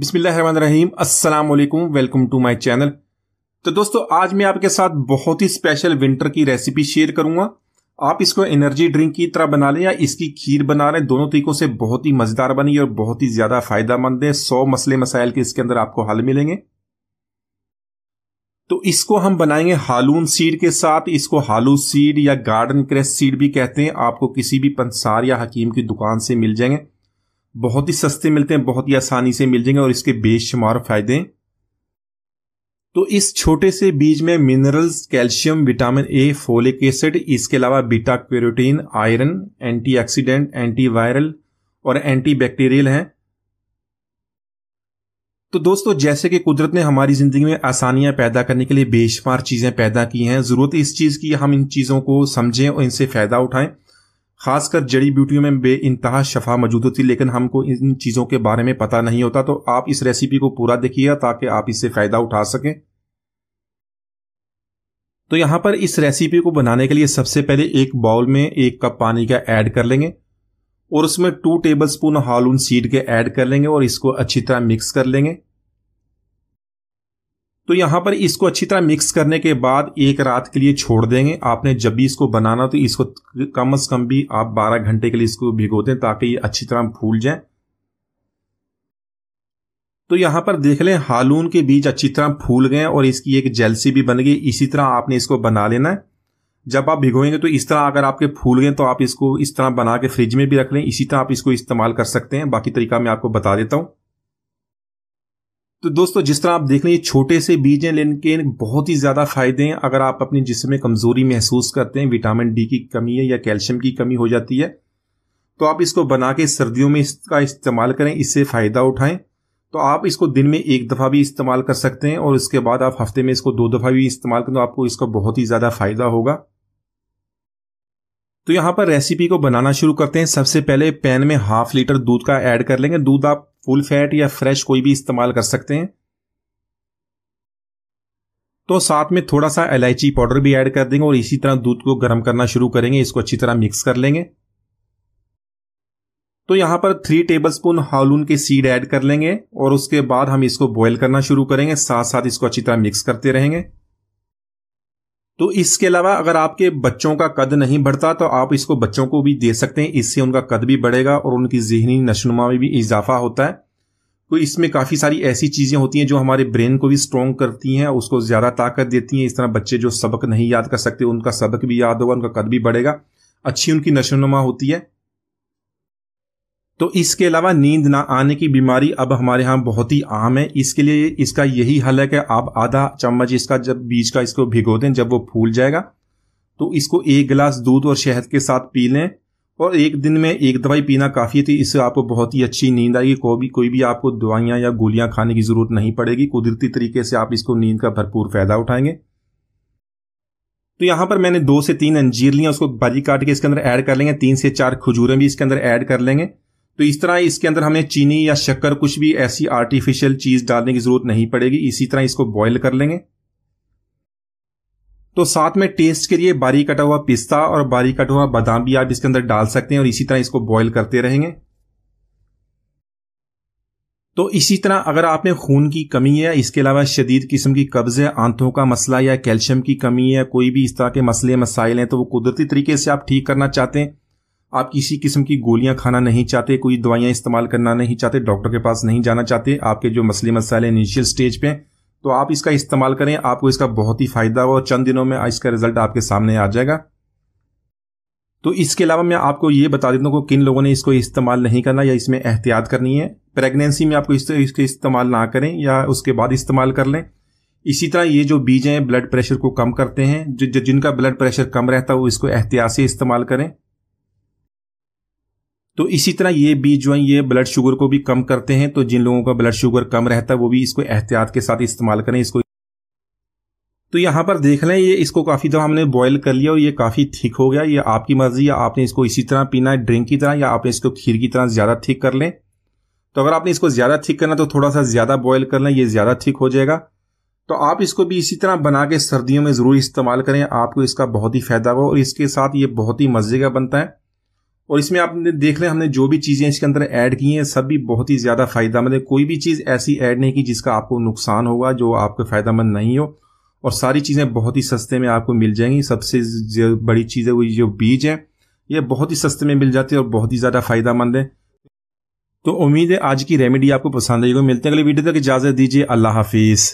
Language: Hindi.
बिस्मिल्लाम अस्सलाम वेलकम टू माय चैनल तो दोस्तों आज मैं आपके साथ बहुत ही स्पेशल विंटर की रेसिपी शेयर करूंगा आप इसको एनर्जी ड्रिंक की तरह बना लें या इसकी खीर बना लें दोनों तरीकों से बहुत ही मज़ेदार बनी और बहुत ही ज़्यादा फायदेमंद है सौ मसले मसाइल के इसके अंदर आपको हल मिलेंगे तो इसको हम बनाएंगे हालून सीड के साथ इसको हालू सीड या गार्डन क्रेस सीड भी कहते हैं आपको किसी भी पंसार या हकीम की दुकान से मिल जाएंगे बहुत ही सस्ते मिलते हैं बहुत ही आसानी से मिल जाएंगे और इसके बेशुमार फायदे तो इस छोटे से बीज में minerals calcium vitamin A folic acid इसके अलावा beta carotene iron antioxidant antiviral और एंटीबैक्टीरियल हैं तो दोस्तों जैसे कि कुदरत ने हमारी जिंदगी में आसानियां पैदा करने के लिए बेशुमार चीजें पैदा की हैं जरूरत इस चीज की हम इन चीजों को समझें और इनसे फायदा उठाएं खासकर जड़ी बूटियों में बे इंतहा शफा मौजूद होती लेकिन हमको इन चीज़ों के बारे में पता नहीं होता तो आप इस रेसिपी को पूरा देखिएगा ताकि आप इससे फ़ायदा उठा सकें तो यहाँ पर इस रेसिपी को बनाने के लिए सबसे पहले एक बाउल में एक कप पानी का ऐड कर लेंगे और उसमें टू टेबल स्पून हालून सीड के ऐड कर लेंगे और इसको अच्छी तरह मिक्स कर लेंगे तो यहाँ पर इसको अच्छी तरह मिक्स करने के बाद एक रात के लिए छोड़ देंगे आपने जब भी इसको बनाना तो इसको कम से कम भी आप 12 घंटे के लिए इसको भिगो दें ताकि ये अच्छी तरह फूल जाए तो यहाँ पर देख लें हालून के बीज अच्छी तरह फूल गए और इसकी एक जेलसी भी बन गई इसी तरह आपने इसको बना लेना है जब आप भिगोएंगे तो इस तरह अगर आपके फूल गए तो आप इसको इस तरह बना के फ्रिज में भी रख लें इसी तरह आप इसको इस्तेमाल कर सकते हैं बाकी तरीका मैं आपको बता देता हूँ तो दोस्तों जिस तरह आप देख रहे हैं छोटे से बीज हैं लेकिन बहुत ही ज़्यादा फायदे हैं अगर आप अपने जिसम में कमज़ोरी महसूस करते हैं विटामिन डी की कमी है या कैल्शियम की कमी हो जाती है तो आप इसको बना के सर्दियों में इसका इस्तेमाल करें इससे फ़ायदा उठाएं तो आप इसको दिन में एक दफ़ा भी इस्तेमाल कर सकते हैं और उसके बाद आप हफ्ते में इसको दो दफ़ा भी इस्तेमाल करें तो आपको इसका बहुत ही ज़्यादा फ़ायदा होगा तो यहां पर रेसिपी को बनाना शुरू करते हैं सबसे पहले पैन में हाफ लीटर दूध का ऐड कर लेंगे दूध आप फुल फैट या फ्रेश कोई भी इस्तेमाल कर सकते हैं तो साथ में थोड़ा सा इलायची पाउडर भी ऐड कर देंगे और इसी तरह दूध को गर्म करना शुरू करेंगे इसको अच्छी तरह मिक्स कर लेंगे तो यहां पर थ्री टेबल स्पून हालून के सीड ऐड कर लेंगे और उसके बाद हम इसको बॉयल करना शुरू करेंगे साथ साथ इसको अच्छी तरह मिक्स करते रहेंगे तो इसके अलावा अगर आपके बच्चों का कद नहीं बढ़ता तो आप इसको बच्चों को भी दे सकते हैं इससे उनका कद भी बढ़ेगा और उनकी जहनी नशनुमा में भी इजाफा होता है तो इसमें काफ़ी सारी ऐसी चीज़ें होती हैं जो हमारे ब्रेन को भी स्ट्रॉन्ग करती हैं उसको ज़्यादा ताकत देती हैं इस तरह बच्चे जो सबक नहीं याद कर सकते उनका सबक भी याद होगा उनका कद भी बढ़ेगा अच्छी उनकी नशोनुमा होती है तो इसके अलावा नींद ना आने की बीमारी अब हमारे यहाँ बहुत ही आम है इसके लिए इसका यही हल है कि आप आधा चम्मच इसका जब बीज का इसको भिगो दें जब वो फूल जाएगा तो इसको एक गिलास दूध और शहद के साथ पी लें और एक दिन में एक दवाई पीना काफ़ी थी तो इससे आपको बहुत ही अच्छी नींद आएगी कोई भी कोई भी आपको दवाइयाँ या गोलियाँ खाने की ज़रूरत नहीं पड़ेगी कुदरती तरीके से आप इसको नींद का भरपूर फ़ायदा उठाएंगे तो यहाँ पर मैंने दो से तीन अंजीर लिया उसको बाजी काट के इसके अंदर ऐड कर लेंगे तीन से चार खजूरें भी इसके अंदर ऐड कर लेंगे तो इस तरह इसके अंदर हमें चीनी या शक्कर कुछ भी ऐसी आर्टिफिशियल चीज डालने की जरूरत नहीं पड़ेगी इसी तरह इसको बॉईल कर लेंगे तो साथ में टेस्ट के लिए बारीक कटा हुआ पिस्ता और बारीक कटा हुआ बादाम भी आप इसके अंदर डाल सकते हैं और इसी तरह इसको बॉईल करते रहेंगे तो इसी तरह अगर आप में खून की कमी है इसके अलावा शदीद किस्म की कब्ज है आंतों का मसला या कैल्शियम की कमी है कोई भी इस तरह के मसले मसाइल हैं तो वो कुदरती तरीके से आप ठीक करना चाहते हैं आप किसी किस्म की गोलियां खाना नहीं चाहते कोई दवाइयां इस्तेमाल करना नहीं चाहते डॉक्टर के पास नहीं जाना चाहते आपके जो मसले मसाले इनिशियल स्टेज पे तो आप इसका इस्तेमाल करें आपको इसका बहुत ही फायदा हो और चंद दिनों में इसका रिजल्ट आपके सामने आ जाएगा तो इसके अलावा मैं आपको ये बता देता हूँ कि किन लोगों ने इसको इस्तेमाल नहीं करना या इसमें एहतियात करनी है प्रेगनेंसी में आपको इसके इसके इस्तेमाल ना करें या उसके बाद इस्तेमाल कर लें इसी तरह ये जो बीज हैं ब्लड प्रेशर को कम करते हैं जो जिनका ब्लड प्रेशर कम रहता है वो इसको एहतियात से इस्तेमाल करें तो इसी तरह ये बीज जो है ये ब्लड शुगर को भी कम करते हैं तो जिन लोगों का ब्लड शुगर कम रहता है वो भी इसको एहतियात के साथ इस्तेमाल करें इसको तो यहाँ पर देख लें ये इसको काफ़ी दफ़ा हमने बॉईल कर लिया और ये काफ़ी थिक हो गया ये आपकी मर्जी या आपने इसको इसी तरह पीना है ड्रिंक की तरह या आपने इसको खीर की तरह ज़्यादा थिक कर लें तो अगर आपने इसको ज़्यादा थिक करना तो थोड़ा सा ज़्यादा बॉयल कर लें ये ज़्यादा थिक हो जाएगा तो आप इसको भी इसी तरह बना के सर्दियों में ज़रूर इस्तेमाल करें आपको इसका बहुत ही फ़ायदा होगा और इसके साथ ये बहुत ही मज़े का बनता है और इसमें आपने देख लें हमने जो भी चीज़ें इसके अंदर ऐड की हैं सब भी बहुत ही ज़्यादा मंद है कोई भी चीज़ ऐसी ऐड नहीं की जिसका आपको नुकसान होगा जो आपको फ़ायदेमंद नहीं हो और सारी चीज़ें बहुत ही सस्ते में आपको मिल जाएंगी सबसे बड़ी चीज़ है वो जो बीज है ये बहुत ही सस्ते में मिल जाती है और बहुत ही ज़्यादा मंद है तो उम्मीद है आज की रेमेडी आपको पसंद आएगी मिलते हैं अगले वीडियो तक इजाज़त दीजिए अल्लाह हाफिज़